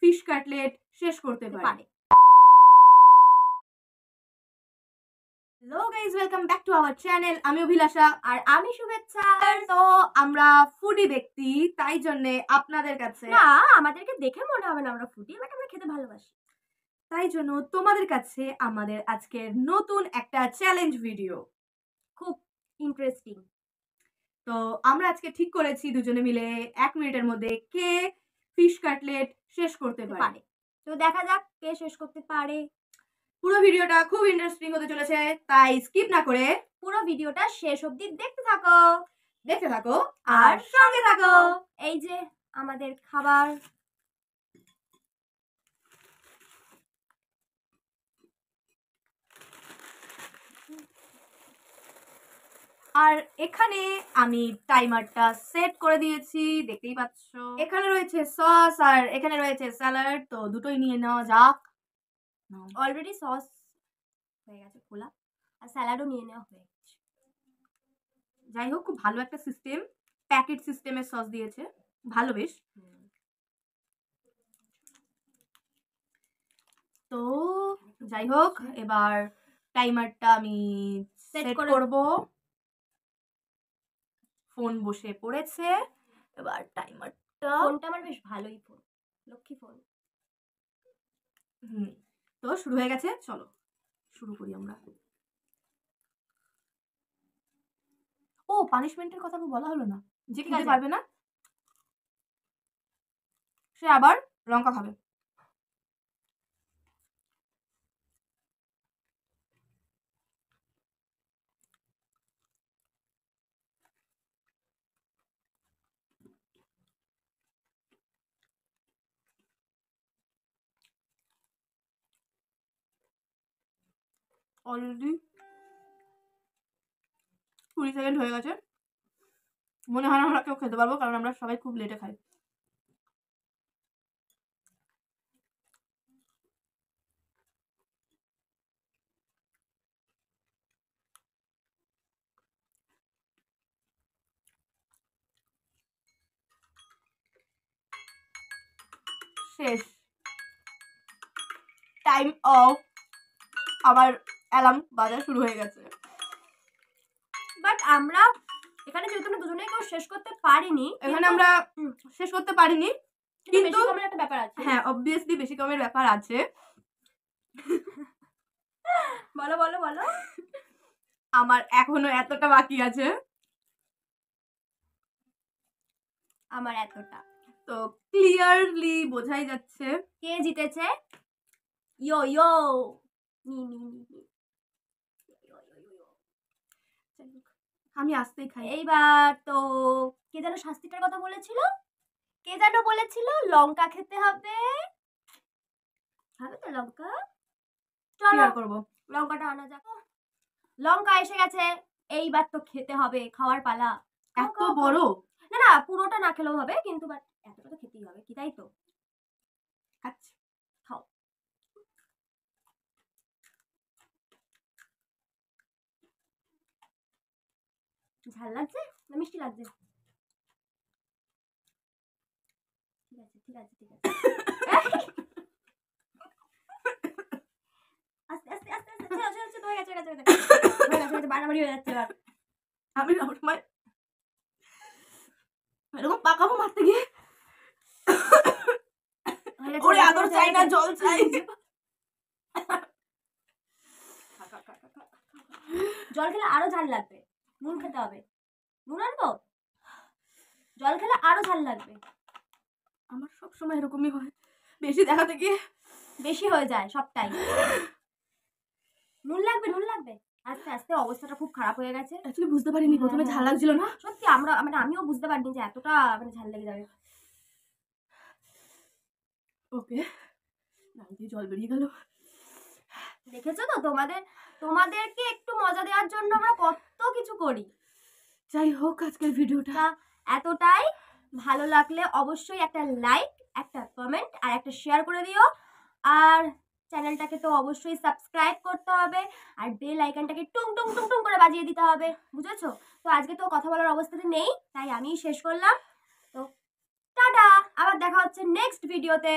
Fish cutlet শেষ করতে পারে guys welcome to our channel আমি অভিলাষা আর আমি শুভেচ্ছা তো আমরা ফুডি ব্যক্তি তাই জন্য আপনাদের কাছে না আমাদেরকে দেখে মনে হবে না আমরা ফুডি বাট আমরা খেতে ভালোবাসি তাই জন্য তোমাদের কাছে আমাদের আজকের নতুন একটা চ্যালেঞ্জ ভিডিও খুব ইন্টারেস্টিং তো আমরা আজকে ঠিক করেছি দুজনে মিলে এক মিনিটের মধ্যে কে ফিশ কাটলেট শেষ করতে পারে তো দেখা যাক কে শেষ করতে পারে পুরো ভিডিওটা খুব ইন্টারেস্টিং হতে চলেছে তাই স্কিপ না করে পুরো ভিডিওটা শেষ অবধি দেখতে থাকো দেখতে থাকো আর সঙ্গে থাকো এই যে আমাদের খাবার আর এখানে আমি টাইমারটা সেট করে দিয়েছি দেখতেই পাচ্ছ এখানে রয়েছে সস আর এখানে রয়েছে স্যালাড তো দুটোই নিয়ে নেওয়া যাক অলরেডি সস হয়ে গেছে খোলা আর স্যালাডও নিয়ে নেওয়া হয়ে গেছে যাই হোক খুব ভালো একটা সিস্টেম প্যাকেট সিস্টেমের সস দিয়েছে ভালো বেশ তো যাই হোক এবার টাইমারটা আমি সেট করবো ফোন বসে পড়েছে এবার টাইমারটা ফোনটা আমার বেশ ভালোই ফোন লক্ষ্মী ফোন হুম তো শুরু হয়ে গেছে চলো শুরু করি আমরা ও পানিশমেন্টের কথা বলা হলো না যে কি পারবে না সে আবার লঙ্কা খাবে অলরেডি কুড়ি সেকেন্ড হয়ে গেছে মনে হয় আমরা কেউ খেতে পারবো কারণ আমরা সবাই খুব লেটে খাই শেষ টাইম অফ আবার অ্যালার্ম বাজার শুরু হয়ে গেছে বাট আমরা এখানে যেহেতু আমরা দুজনেই কেউ শেষ করতে পারিনি এখানে আমরা শেষ করতে পারিনি কিন্তু একটা ব্যাপার আছে হ্যাঁ অবভিয়াসলি বেশি কমের ব্যাপার আছে বলো বলো বলো আমার এখনো এতটা বাকি আছে আমার এতটা তো ক্লিয়ারলি বোঝাই যাচ্ছে কে জিতেছে ইয়ো ইয়ো নি নি নি আমি আসতেই খাই এইবার তো কে যেন শাস্তিটার কথা বলেছিল কে যেন বলেছিল লঙ্কা খেতে হবে খাবে তো লঙ্কা চলো করবো লঙ্কাটা আনা যাক লঙ্কা এসে গেছে এইবার তো খেতে হবে খাওয়ার পালা এত বড় না না পুরোটা না খেলেও হবে কিন্তু বাট এতটা তো খেতেই হবে কি তাই তো আচ্ছা ঝাল লাগছে না মিষ্টি লাগছে বাড়াবাড়ি হয়ে যাচ্ছে চাই না জল চাই জল খেলে আরো ঝাল লাগবে নুন খেতে হবে নুন আনবো জল খেলে আরও ঝাল লাগবে আমার সব সময় এরকমই হয় বেশি দেখা থেকে বেশি হয়ে যায় সবটাই নুন লাগবে নুন লাগবে আস্তে আস্তে অবস্থাটা খুব খারাপ হয়ে গেছে অ্যাকচুয়ালি বুঝতে পারিনি হ্যাঁ, প্রথমে হ্যাঁ। ঝাল লাগছিল না সত্যি আমরা মানে আমিও বুঝতে পারিনি যে এতটা মানে ঝাল লেগে যাবে ওকে নাল দিয়ে জল বেরিয়ে গেল দেখেছো তো তোমাদের তোমাদেরকে একটু মজা দেওয়ার জন্য আমরা কত কিছু করি যাই হোক আজকের ভিডিওটা এতটাই ভালো লাগলে অবশ্যই একটা লাইক একটা কমেন্ট আর একটা শেয়ার করে দিও আর চ্যানেলটাকে তো অবশ্যই সাবস্ক্রাইব করতে হবে আর বেল আইকনটাকে টুং টুং টুং টুং করে বাজিয়ে দিতে হবে বুঝেছো তো আজকে তো কথা বলার অবস্থাতে নেই তাই আমি শেষ করলাম তো টাটা আবার দেখা হচ্ছে নেক্সট ভিডিওতে